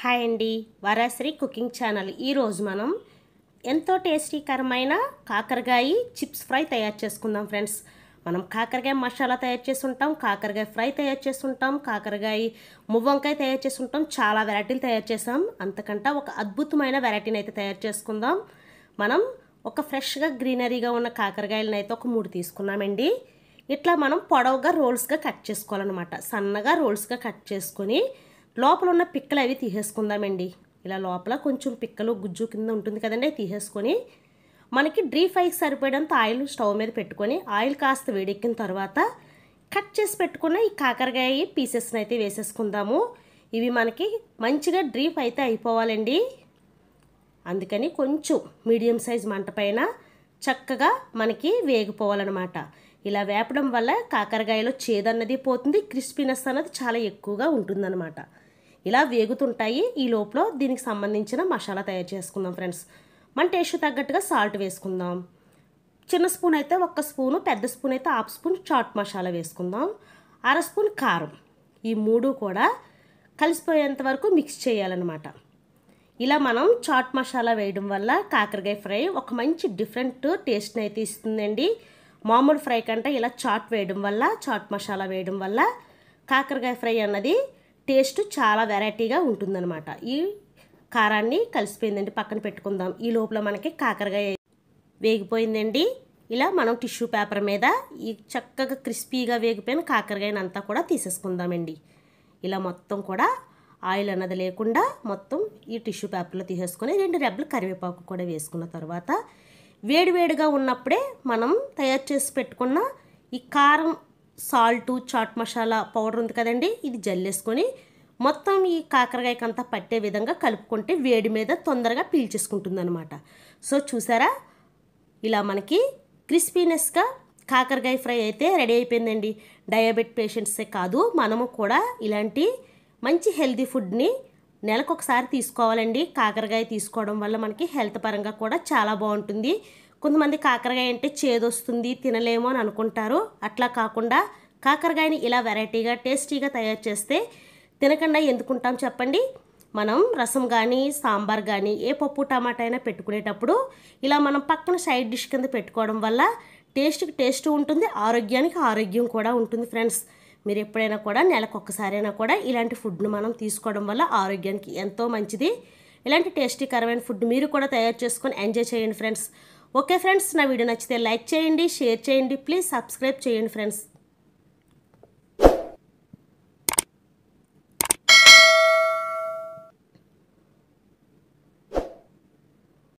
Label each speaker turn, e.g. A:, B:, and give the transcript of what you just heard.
A: hi అండి వరాశ్రీ cooking channel ఈరోజు మనం ఎంతో టేస్టీకరమైన కాకరకాయ చిప్స్ ఫ్రై తయారు చేసుకుందాం ఫ్రెండ్స్ మనం కాకరకాయ మసాలా తయారు ఉంటాం కాకరకాయ ఫ్రై తయారు చేసుంటాం కాకరకాయ మువ్వంకాయ తయారు ఉంటాం చాలా వెరైటీలు తయారు చేసాం అంతకంటే ఒక అద్భుతమైన వెరైటీని అయితే తయారు చేసుకుందాం మనం ఒక ఫ్రెష్గా గ్రీనరీగా ఉన్న కాకరకాయలను అయితే ఒక మూడు తీసుకున్నామండి ఇట్లా మనం పొడవుగా రోల్స్గా కట్ చేసుకోవాలన్నమాట సన్నగా రోల్స్గా కట్ చేసుకొని లోపల ఉన్న పిక్కలు అవి తీసేసుకుందామండి ఇలా లోపల కొంచెం పిక్కలు గుజ్జు కింద ఉంటుంది కదండి తీసేసుకొని మనకి డ్రీ ఫ్రైకి సరిపోయేంత ఆయిల్ స్టవ్ మీద పెట్టుకొని ఆయిల్ కాస్త వేడెక్కిన తర్వాత కట్ చేసి పెట్టుకున్న ఈ కాకరకాయ పీసెస్ని అయితే వేసేసుకుందాము ఇవి మనకి మంచిగా డ్రీప్ అయితే అయిపోవాలండి అందుకని కొంచెం మీడియం సైజ్ మంట పైన చక్కగా మనకి వేగిపోవాలన్నమాట ఇలా వేపడం వల్ల కాకరకాయలో చేదన్నది పోతుంది క్రిస్పీనెస్ అన్నది చాలా ఎక్కువగా ఉంటుందన్నమాట ఇలా వేగుతుంటాయి ఈ లోపల దీనికి సంబంధించిన మసాలా తయారు చేసుకుందాం ఫ్రెండ్స్ మన టేస్ట్ తగ్గట్టుగా సాల్ట్ వేసుకుందాం చిన్న స్పూన్ అయితే ఒక్క స్పూను పెద్ద స్పూన్ అయితే హాఫ్ స్పూన్ చాట్ మసాలా వేసుకుందాం అర స్పూన్ కారం ఈ మూడు కూడా కలిసిపోయేంత వరకు మిక్స్ చేయాలన్నమాట ఇలా మనం చాట్ మసాలా వేయడం వల్ల కాకరకాయ ఫ్రై ఒక మంచి డిఫరెంట్ టేస్ట్ని అయితే ఇస్తుందండి మామూలు ఫ్రై కంటే ఇలా చాట్ వేయడం వల్ల చాట్ మసాలా వేయడం వల్ల కాకరకాయ ఫ్రై అన్నది టేస్ట్ చాలా వెరైటీగా ఉంటుందన్నమాట ఈ కారాన్ని కలిసిపోయిందండి పక్కన పెట్టుకుందాం ఈ లోపల మనకి కాకరకాయ వేగిపోయిందండి ఇలా మనం టిష్యూ పేపర్ మీద ఈ చక్కగా క్రిస్పీగా వేగిపోయిన కాకరకాయని అంతా కూడా తీసేసుకుందామండి ఇలా మొత్తం కూడా ఆయిల్ అన్నది లేకుండా మొత్తం ఈ టిష్యూ పేపర్లో తీసేసుకొని రెండు రెబ్బలు కరివేపాకు కూడా వేసుకున్న తర్వాత వేడివేడిగా ఉన్నప్పుడే మనం తయారు చేసి పెట్టుకున్న ఈ కారం సాల్టు చాట్ మసాలా పౌడర్ ఉంది కదండి ఇది జల్లేసుకొని మొత్తం ఈ కాకరకాయకంతా పట్టే విధంగా కలుపుకుంటే వేడి మీద తొందరగా పీల్చేసుకుంటుంది అనమాట సో చూసారా ఇలా మనకి క్రిస్పీనెస్గా కాకరకాయ ఫ్రై అయితే రెడీ అయిపోయిందండి డయాబెట్ పేషెంట్సే కాదు మనము కూడా ఇలాంటి మంచి హెల్దీ ఫుడ్ని నెలకొకసారి తీసుకోవాలండి కాకరకాయ తీసుకోవడం వల్ల మనకి హెల్త్ పరంగా కూడా చాలా బాగుంటుంది కొంతమంది కాకరకాయ అంటే చేదొస్తుంది తినలేమో అని అనుకుంటారు అట్లా కాకుండా కాకరకాయని ఇలా వెరైటీగా టేస్టీగా తయారు చేస్తే తినకుండా ఎందుకుంటాం చెప్పండి మనం రసం కానీ సాంబార్ కానీ ఏ పప్పు టమాటా అయినా పెట్టుకునేటప్పుడు ఇలా మనం పక్కన సైడ్ డిష్ కింద పెట్టుకోవడం వల్ల టేస్ట్కి టేస్ట్ ఉంటుంది ఆరోగ్యానికి ఆరోగ్యం కూడా ఉంటుంది ఫ్రెండ్స్ మీరు ఎప్పుడైనా కూడా నెలకు ఒక్కసారైనా కూడా ఇలాంటి ఫుడ్ను మనం తీసుకోవడం వల్ల ఆరోగ్యానికి ఎంతో మంచిది ఇలాంటి టేస్టీకరమైన ఫుడ్ మీరు కూడా తయారు చేసుకొని ఎంజాయ్ చేయండి ఫ్రెండ్స్ ఓకే ఫ్రెండ్స్ నా వీడియో నచ్చితే లైక్ చేయండి షేర్ చేయండి ప్లీజ్ సబ్స్క్రైబ్ చేయండి ఫ్రెండ్స్